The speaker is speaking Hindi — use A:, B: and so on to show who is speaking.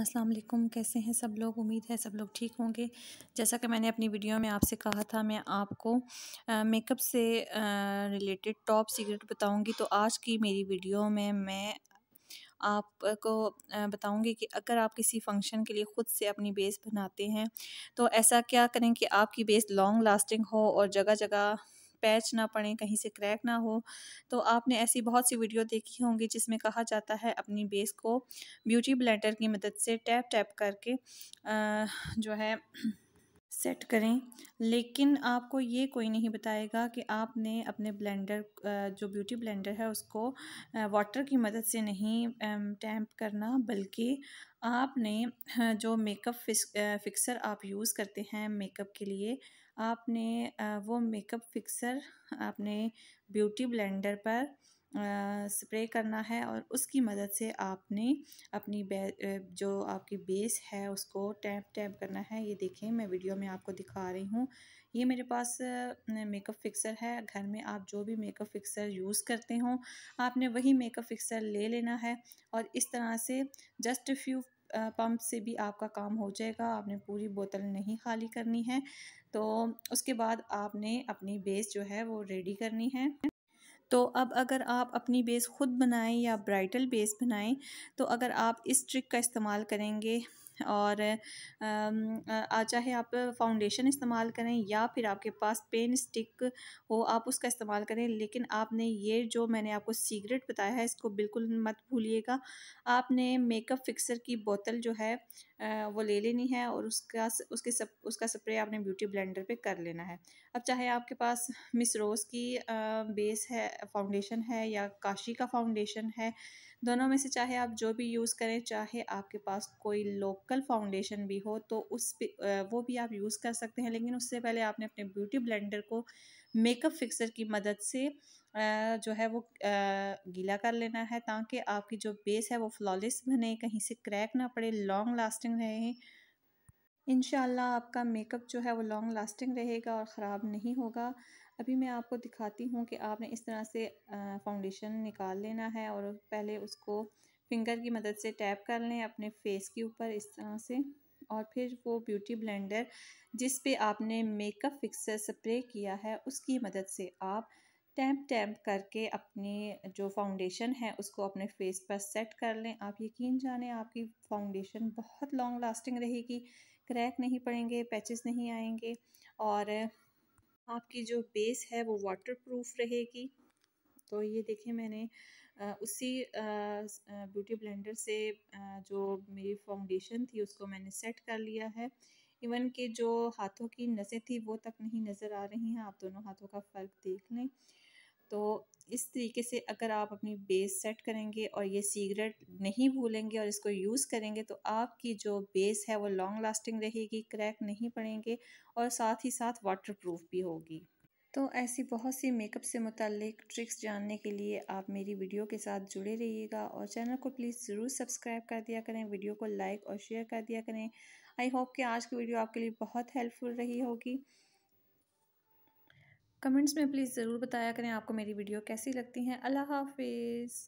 A: अस्सलाम वालेकुम कैसे हैं सब लोग उम्मीद है सब लोग ठीक होंगे जैसा कि मैंने अपनी वीडियो में आपसे कहा था मैं आपको मेकअप से रिलेटेड टॉप सीक्रेट बताऊंगी तो आज की मेरी वीडियो में मैं आपको बताऊंगी कि अगर आप किसी फंक्शन के लिए ख़ुद से अपनी बेस बनाते हैं तो ऐसा क्या करें कि आपकी बेस लॉन्ग लास्टिंग हो और जगह जगह पैच ना पड़े कहीं से क्रैक ना हो तो आपने ऐसी बहुत सी वीडियो देखी होंगी जिसमें कहा जाता है अपनी बेस को ब्यूटी ब्लेंडर की मदद से टैप टैप करके जो है सेट करें लेकिन आपको ये कोई नहीं बताएगा कि आपने अपने ब्लेंडर जो ब्यूटी ब्लेंडर है उसको वाटर की मदद से नहीं टैंप करना बल्कि आपने जो मेकअप फिक्सर आप यूज़ करते हैं मेकअप के लिए आपने वो मेकअप फिक्सर आपने ब्यूटी ब्लेंडर पर स्प्रे करना है और उसकी मदद से आपने अपनी जो आपकी बेस है उसको टैप टैप करना है ये देखें मैं वीडियो में आपको दिखा रही हूँ ये मेरे पास मेकअप फिक्सर है घर में आप जो भी मेकअप फिक्सर यूज़ करते हो आपने वही मेकअप फिक्सर ले लेना है और इस तरह से जस्ट फ्यू पंप से भी आपका काम हो जाएगा आपने पूरी बोतल नहीं खाली करनी है तो उसके बाद आपने अपनी बेस जो है वो रेडी करनी है तो अब अगर आप अपनी बेस ख़ुद बनाएं या ब्राइडल बेस बनाएं तो अगर आप इस ट्रिक का इस्तेमाल करेंगे और चाहे आप फाउंडेशन इस्तेमाल करें या फिर आपके पास पेन स्टिक हो आप उसका इस्तेमाल करें लेकिन आपने ये जो मैंने आपको सीक्रेट बताया है इसको बिल्कुल मत भूलिएगा आपने मेकअप फिक्सर की बोतल जो है वो ले लेनी है और उसका उसके सब उसका स्प्रे आपने ब्यूटी ब्लेंडर पे कर लेना है अब चाहे आपके पास मिस रोज़ की बेस है फाउंडेशन है या काशी का फाउंडेशन है दोनों में से चाहे आप जो भी यूज़ करें चाहे आपके पास कोई लोकल फाउंडेशन भी हो तो उस वो भी आप यूज़ कर सकते हैं लेकिन उससे पहले आपने अपने ब्यूटी ब्लेंडर को मेकअप फिक्सर की मदद से जो है वो गीला कर लेना है ताकि आपकी जो बेस है वो फ्लॉलेस बने कहीं से क्रैक ना पड़े लॉन्ग लास्टिंग रहे इन आपका मेकअप जो है वो लॉन्ग लास्टिंग रहेगा और ख़राब नहीं होगा अभी मैं आपको दिखाती हूँ कि आपने इस तरह से फाउंडेशन निकाल लेना है और पहले उसको फिंगर की मदद से टैप कर लें अपने फेस के ऊपर इस तरह से और फिर वो ब्यूटी ब्लेंडर जिस पे आपने मेकअप फिक्सर स्प्रे किया है उसकी मदद से आप टैंप टैंप करके अपनी जो फाउंडेशन है उसको अपने फेस पर सेट कर लें आप यकीन जाने आपकी फाउंडेशन बहुत लॉन्ग लास्टिंग रहेगी क्रैक नहीं पड़ेंगे पैचेस नहीं आएंगे और आपकी जो बेस है वो वाटर प्रूफ रहेगी तो ये देखिए मैंने उसी ब्यूटी ब्लेंडर से जो मेरी फाउंडेशन थी उसको मैंने सेट कर लिया है इवन के जो हाथों की नज़ें थी वो तक नहीं नज़र आ रही हैं आप दोनों हाथों का फ़र्क देख लें तो इस तरीके से अगर आप अपनी बेस सेट करेंगे और ये सीगरेट नहीं भूलेंगे और इसको यूज़ करेंगे तो आपकी जो बेस है वो लॉन्ग लास्टिंग रहेगी क्रैक नहीं पड़ेंगे और साथ ही साथ वाटर प्रूफ भी होगी तो ऐसी बहुत सी मेकअप से मुतलिक ट्रिक्स जानने के लिए आप मेरी वीडियो के साथ जुड़े रहिएगा और चैनल को प्लीज़ ज़रूर सब्सक्राइब कर दिया करें वीडियो को लाइक और शेयर कर दिया करें आई होप कि आज की वीडियो आपके लिए बहुत हेल्पफुल रही होगी कमेंट्स में प्लीज़ ज़रूर बताया करें आपको मेरी वीडियो कैसी लगती हैं अल्लाह हाफिज़